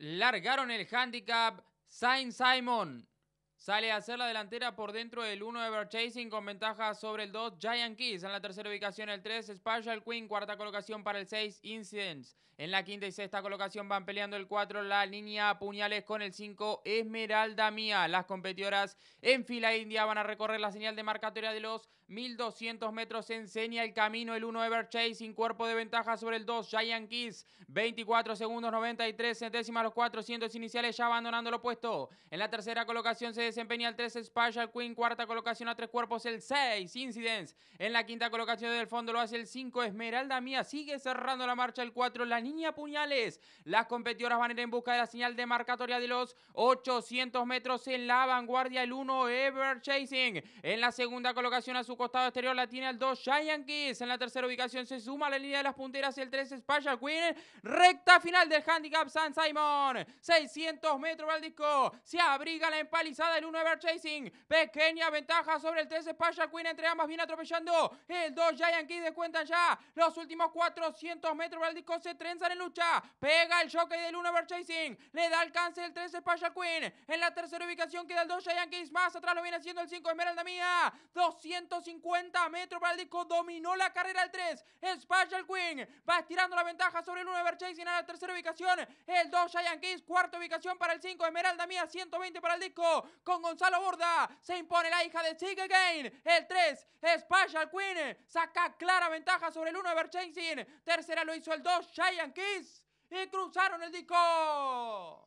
largaron el handicap Saint Simon. Sale a hacer la delantera por dentro del 1 Ever chasing con ventaja sobre el 2 Giant Keys. En la tercera ubicación el 3 Spatial Queen, cuarta colocación para el 6 Incidents. En la quinta y sexta colocación van peleando el 4 la línea Puñales con el 5 Esmeralda Mía. Las competidoras en fila india van a recorrer la señal de marcatoria de los 1200 metros. Enseña el camino el 1 Ever chasing cuerpo de ventaja sobre el 2 Giant Keys. 24 segundos 93 centésimas los 400 iniciales ya abandonando lo puesto. En la tercera colocación se desempeña el 3 Special Queen, cuarta colocación a tres cuerpos el 6 Incidence en la quinta colocación del fondo lo hace el 5 Esmeralda Mía, sigue cerrando la marcha el 4 La Niña Puñales, las competidoras van a ir en busca de la señal de marcatoria de los 800 metros en la vanguardia el 1 Ever Chasing, en la segunda colocación a su costado exterior la tiene el 2 Giant Kiss, en la tercera ubicación se suma la línea de las punteras el 3 Special Queen, recta final del handicap San Simon, 600 metros al disco, se abriga la empalizada 1 Ever Chasing... Pequeña ventaja sobre el 13 Spacial Queen. Entre ambas viene atropellando. El 2 Giant de descuentan ya. Los últimos 400 metros para el disco se trenzan en lucha. Pega el choque del 1 Chasing... Le da alcance el 13 Spacial Queen. En la tercera ubicación queda el 2 Giant Más atrás lo viene haciendo el 5 Esmeralda Mía. 250 metros para el disco. Dominó la carrera el 3. Special Queen va estirando la ventaja sobre el 1 Chasing... a la tercera ubicación. El 2 Giant Kiss... Cuarta ubicación para el 5 Esmeralda Mía. 120 para el disco con Gonzalo Borda. Se impone la hija de sigue Again. El 3 Special Queen. Saca clara ventaja sobre el 1 Everchasing. Tercera lo hizo el 2 Giant Kiss. Y cruzaron el disco.